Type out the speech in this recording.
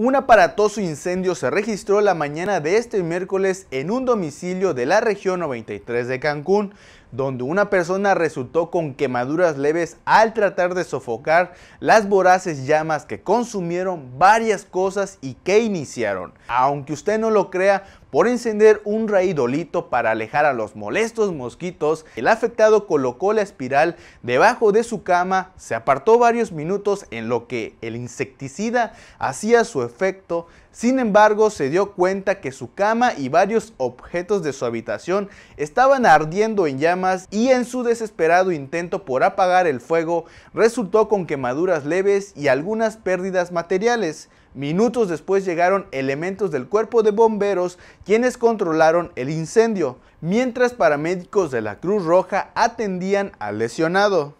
Un aparatoso incendio se registró la mañana de este miércoles en un domicilio de la región 93 de Cancún, donde una persona resultó con quemaduras leves al tratar de sofocar las voraces llamas que consumieron varias cosas y que iniciaron. Aunque usted no lo crea, por encender un raídolito para alejar a los molestos mosquitos, el afectado colocó la espiral debajo de su cama, se apartó varios minutos en lo que el insecticida hacía su efecto, sin embargo se dio cuenta que su cama y varios objetos de su habitación estaban ardiendo en llamas y en su desesperado intento por apagar el fuego resultó con quemaduras leves y algunas pérdidas materiales. Minutos después llegaron elementos del cuerpo de bomberos quienes controlaron el incendio, mientras paramédicos de la Cruz Roja atendían al lesionado.